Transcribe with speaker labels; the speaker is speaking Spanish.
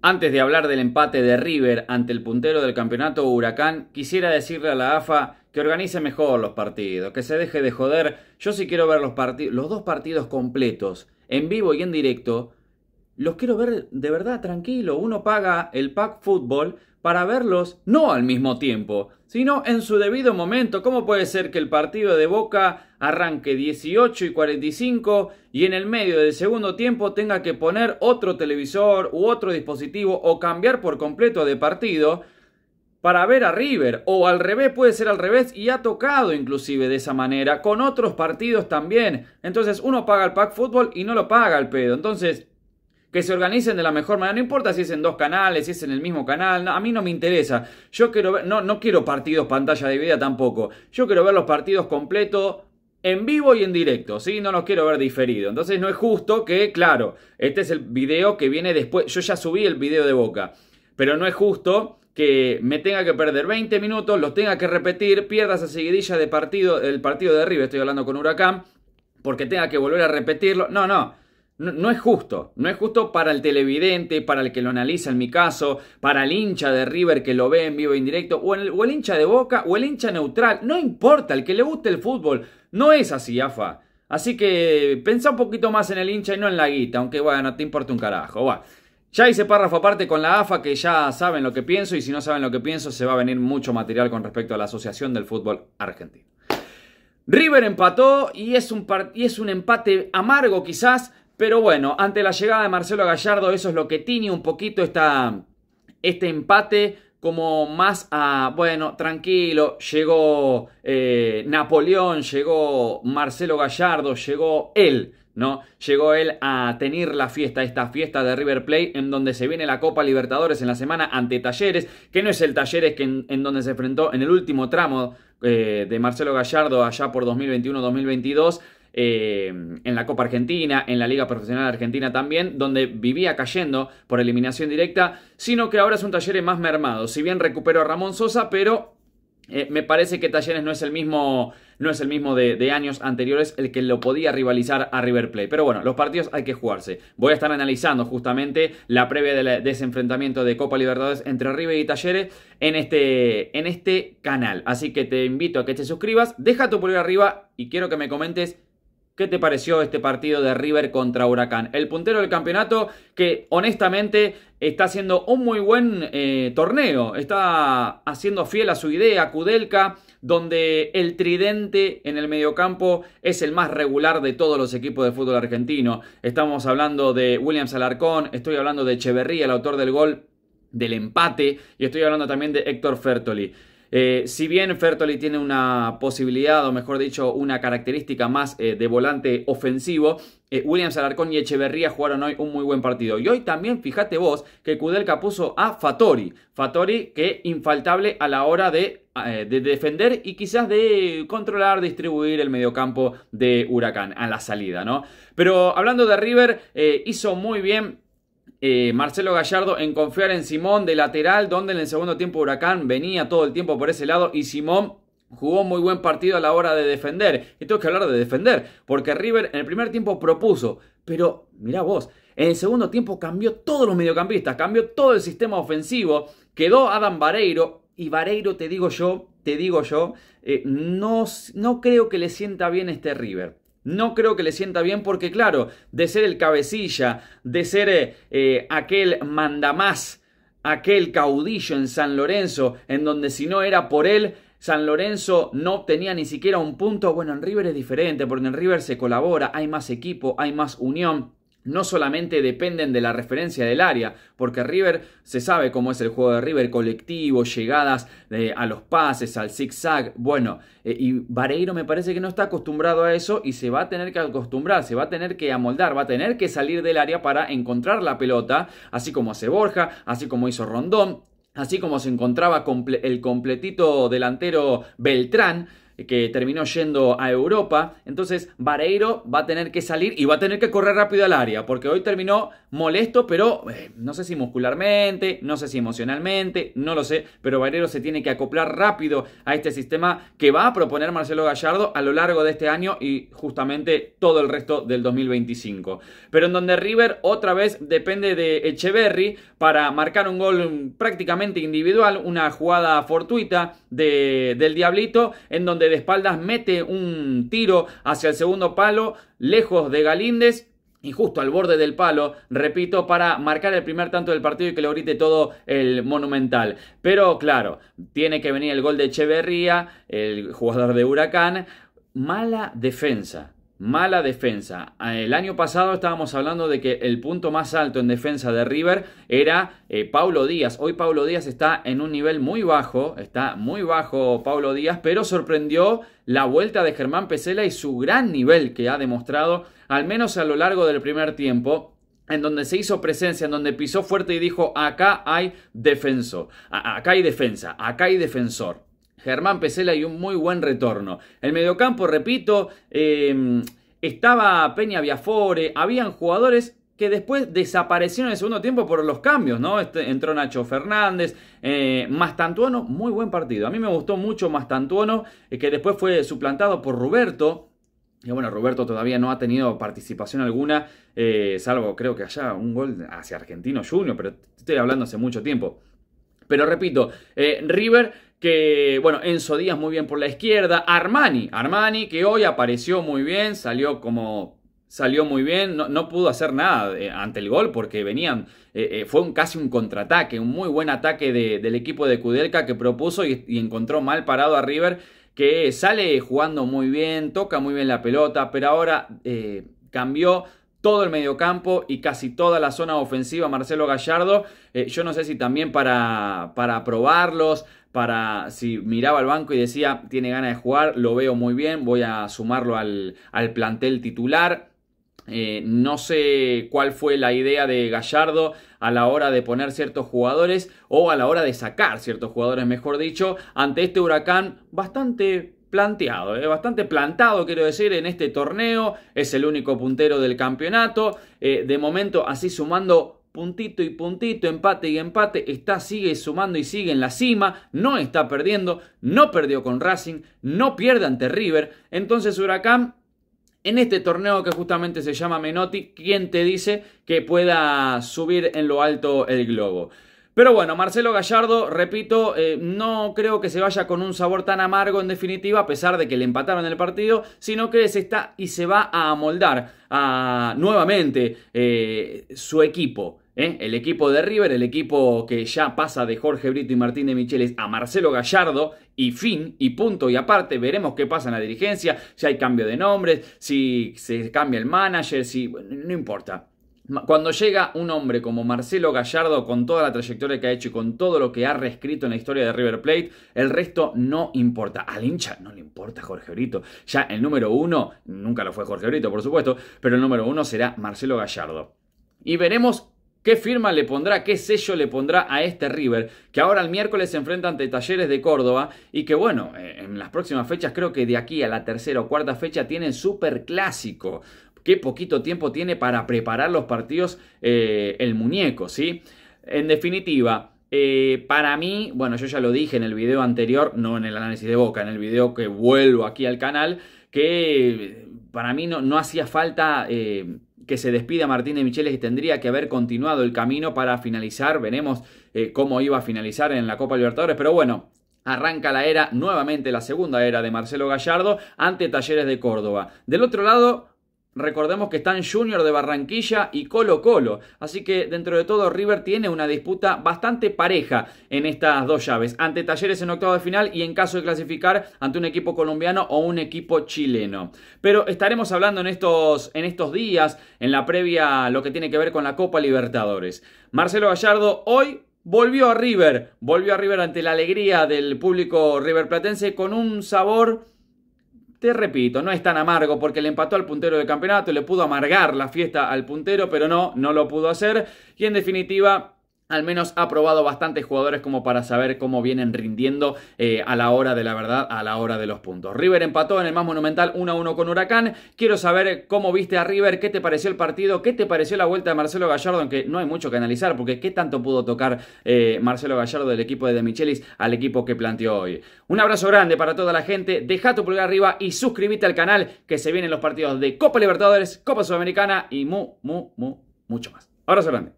Speaker 1: Antes de hablar del empate de River ante el puntero del campeonato Huracán, quisiera decirle a la AFA que organice mejor los partidos, que se deje de joder. Yo sí quiero ver los, los dos partidos completos, en vivo y en directo. Los quiero ver de verdad tranquilo. Uno paga el pack fútbol para verlos no al mismo tiempo, sino en su debido momento. ¿Cómo puede ser que el partido de Boca arranque 18 y 45 y en el medio del segundo tiempo tenga que poner otro televisor u otro dispositivo o cambiar por completo de partido? para ver a River o al revés puede ser al revés y ha tocado inclusive de esa manera con otros partidos también entonces uno paga el pack fútbol y no lo paga el pedo entonces que se organicen de la mejor manera. No importa si es en dos canales, si es en el mismo canal, a mí no me interesa. Yo quiero ver, no, no quiero partidos pantalla de vida tampoco. Yo quiero ver los partidos completos en vivo y en directo, ¿sí? No los quiero ver diferido. Entonces no es justo que, claro, este es el video que viene después. Yo ya subí el video de Boca, pero no es justo que me tenga que perder 20 minutos, los tenga que repetir, pierda esa seguidilla de partido, el partido de arriba, estoy hablando con Huracán, porque tenga que volver a repetirlo. No, no. No, es justo, no es justo para el televidente, para el que lo analiza en mi caso, para el hincha de River que lo ve en vivo e indirecto, o el, o el hincha de Boca, o el hincha neutral, no importa, el que le guste el fútbol, no es así, AFA. Así que pensá un poquito más en el hincha y no en la guita, aunque bueno, te importa un carajo, Ya hice párrafo aparte con la AFA que ya saben lo que pienso y si no saben lo que pienso se va a venir mucho material con respecto a la Asociación del Fútbol Argentino. River empató y es un, y es un empate amargo quizás pero bueno, ante la llegada de Marcelo Gallardo, eso es lo que tiene un poquito este empate como más a, bueno, tranquilo, llegó eh, Napoleón, llegó Marcelo Gallardo, llegó él, ¿no? Llegó él a tener la fiesta, esta fiesta de River Plate, en donde se viene la Copa Libertadores en la semana ante Talleres, que no es el Talleres que en, donde se enfrentó en el último tramo eh, de Marcelo Gallardo allá por 2021-2022, eh, en la Copa Argentina, en la Liga Profesional Argentina también, donde vivía cayendo por eliminación directa, sino que ahora es un Talleres más mermado. Si bien recuperó a Ramón Sosa, pero eh, me parece que Talleres no es el mismo, no es el mismo de, años anteriores el que lo podía rivalizar a River Plate. Pero bueno, los partidos hay que jugarse. Voy a estar analizando justamente la previa del desenfrentamiento de Copa Libertadores entre River y Talleres en este, en este canal. Así que te invito a que te suscribas, deja tu pulgar arriba y quiero que me comentes ¿Qué te pareció este partido de River contra Huracán? El puntero del campeonato que honestamente está haciendo un muy buen eh, torneo, está haciendo fiel a su idea, Kudelka, donde el tridente en el mediocampo es el más regular de todos los equipos de fútbol argentino. Estamos hablando de Williams Alarcón, estoy hablando de Echeverría, el autor del gol del empate y estoy hablando también de Héctor Fertoli. Eh, si bien Fertoli tiene una posibilidad, o mejor dicho, una característica más eh, de volante ofensivo, William eh, Williams Alarcón y Echeverría jugaron hoy un muy buen partido. Y hoy también, fíjate vos, que Kudelka puso a Fatori. Fatori que infaltable a la hora de, defender y quizás de controlar, distribuir el mediocampo de Huracán a la salida, ¿no? Pero hablando de River, hizo muy bien eh, Marcelo Gallardo en confiar en Simón de lateral, donde en el segundo tiempo Huracán venía todo el tiempo por ese lado y Simón jugó muy buen partido a la hora de defender. Y tengo que hablar de defender, porque River en el primer tiempo propuso, pero mirá vos, en el segundo tiempo cambió todos los mediocampistas, cambió todo el sistema ofensivo, quedó Adam Vareiro y Vareiro te digo yo, te digo yo, eh, no, no creo que le sienta bien este River. No creo que le sienta bien porque, claro, de ser el cabecilla, de ser eh, aquel mandamás, aquel caudillo en San Lorenzo, en donde si no era por él, San Lorenzo no obtenía ni siquiera un punto. Bueno, en River es diferente, porque en River se colabora, hay más equipo, hay más unión no solamente dependen de la referencia del área, porque River se sabe cómo es el juego de River, colectivo, llegadas eh, a los pases, al zig-zag, bueno, eh, y Vareiro me parece que no está acostumbrado a eso y se va a tener que acostumbrar, se va a tener que amoldar, va a tener que salir del área para encontrar la pelota, así como hace Borja, así como hizo Rondón, así como se encontraba el completito delantero Beltrán, que terminó yendo a Europa. Entonces Vareiro va a tener que salir y va a tener que correr rápido al área, porque hoy terminó molesto, pero eh, no sé si muscularmente, no sé si emocionalmente, no lo sé, pero Vareiro se tiene que acoplar rápido a este sistema que va a proponer Marcelo Gallardo a lo largo de este año y justamente todo el resto del 2025. Pero en donde River otra vez depende de Echeverry para marcar un gol prácticamente individual, una jugada fortuita del Diablito, en donde de espaldas, mete un tiro hacia el segundo palo, lejos de Galíndez, y justo al borde del palo, repito, para marcar el primer tanto del partido y que lo grite todo el monumental. Pero claro, tiene que venir el gol de Echeverría, el jugador de Huracán. Mala defensa mala defensa. Eh, el año pasado estábamos hablando de que el punto más alto en defensa de River era eh, Paulo Díaz. Hoy Paulo Díaz está en un nivel muy bajo, está muy bajo Paulo Díaz, pero sorprendió la vuelta de Germán Pesela y su gran nivel que ha demostrado, al menos a lo largo del primer tiempo en donde se hizo presencia, en donde pisó fuerte y dijo, acá hay defensor, acá hay defensa, acá hay defensor. Germán Pesela y un muy buen retorno. El mediocampo, repito, em, estaba Peña Biafore, habían jugadores que después desaparecieron en el segundo tiempo por los cambios, ¿no? Este, entró Nacho Fernández, eh, Mastantuono, muy buen partido. A mí me gustó mucho Mastantuono, eh, que después fue suplantado por Roberto. Y bueno, Roberto todavía no ha tenido participación alguna, eh, salvo creo que allá un gol hacia Argentino Junior, pero estoy hablando hace mucho tiempo. Pero repito, River que, bueno, Enzo Díaz muy bien por la izquierda, Armani, Armani que hoy apareció muy bien, salió como... Salió muy bien, no, pudo hacer nada eh, ante el gol porque venían, eh, eh, fue un, casi un contraataque, un muy buen ataque del equipo de Kudelka que propuso y, encontró mal parado a River que sale jugando muy bien, toca muy bien la pelota, pero ahora cambió todo el mediocampo y casi toda la zona ofensiva Marcelo Gallardo. yo no sé si también para, para probarlos, para si miraba al banco y decía, tiene ganas de jugar, lo veo muy bien, voy a sumarlo al, plantel titular. Eh, no sé cuál fue la idea de Gallardo a la hora de poner ciertos jugadores o a la hora de sacar ciertos jugadores, mejor dicho, ante este huracán bastante planteado, eh, bastante plantado quiero decir en este torneo, es el único puntero del campeonato, eh, de momento así sumando puntito y puntito, empate y empate, está, sigue sumando y sigue en la cima, no está perdiendo, no perdió con Racing, no pierde ante River, entonces Huracán en este torneo que justamente se llama Menotti, ¿quién te dice que pueda subir en lo alto el globo? Pero bueno, Marcelo Gallardo, repito, eh, no creo que se vaya con un sabor tan amargo en definitiva, a pesar de que le empataron el partido, sino que se está y se va a amoldar nuevamente eh, su equipo. ¿eh? El equipo de River, el equipo que ya pasa de Jorge Brito y Martín de Micheles a Marcelo Gallardo y fin y punto y aparte veremos qué pasa en la dirigencia, si hay cambio de nombres, si se cambia el manager, si no importa. Cuando llega un hombre como Marcelo Gallardo con toda la trayectoria que ha hecho y con todo lo que ha reescrito en la historia de River Plate, el resto no importa. Al hincha no le importa Jorge Brito. Ya el número uno, nunca lo fue Jorge Brito por supuesto, pero el número uno será Marcelo Gallardo. Y veremos ¿Qué firma le pondrá, qué sello le pondrá a este River? Que ahora el miércoles se enfrenta ante Talleres de Córdoba y que bueno, eh, en las próximas fechas creo que de aquí a la tercera o cuarta fecha tiene super clásico. Qué poquito tiempo tiene para preparar los partidos eh, el muñeco, ¿sí? En definitiva, eh, para mí, bueno, yo ya lo dije en el video anterior, no en el análisis de boca, en el video que vuelvo aquí al canal, que para mí no, no hacía falta que se despida de Micheles y tendría que haber continuado el camino para finalizar. Veremos eh, cómo iba a finalizar en la Copa Libertadores, pero bueno, Arranca la era, nuevamente la segunda era de Marcelo Gallardo ante Talleres de Córdoba. Del otro lado, Recordemos que están Junior de Barranquilla y Colo Colo. Así que dentro de todo River tiene una disputa bastante pareja en estas dos llaves. Ante Talleres en octavo de final y en caso de clasificar ante un equipo colombiano o un equipo chileno. Pero estaremos hablando en estos, en estos días, en la previa, lo que tiene que ver con la Copa Libertadores. Marcelo Gallardo hoy volvió a River. Volvió a River ante la alegría del público River riverplatense con un sabor te repito, no es tan amargo porque le empató al puntero del campeonato, y le pudo amargar la fiesta al puntero, pero no, no lo pudo hacer. Y en definitiva, al menos ha probado bastantes jugadores como para saber cómo vienen rindiendo eh, a la hora de la verdad, a la hora de los puntos. River empató en el más monumental 1-1 con Huracán. Quiero saber cómo viste a River, qué te pareció el partido, qué te pareció la vuelta de Marcelo Gallardo, aunque no hay mucho que analizar, porque qué tanto pudo tocar eh, Marcelo Gallardo del equipo de De Michelis al equipo que planteó hoy. Un abrazo grande para toda la gente, deja tu pulgar arriba y suscríbete al canal que se vienen los partidos de Copa Libertadores, Copa Sudamericana y mu, mu, mu, mucho más. Abrazo grande.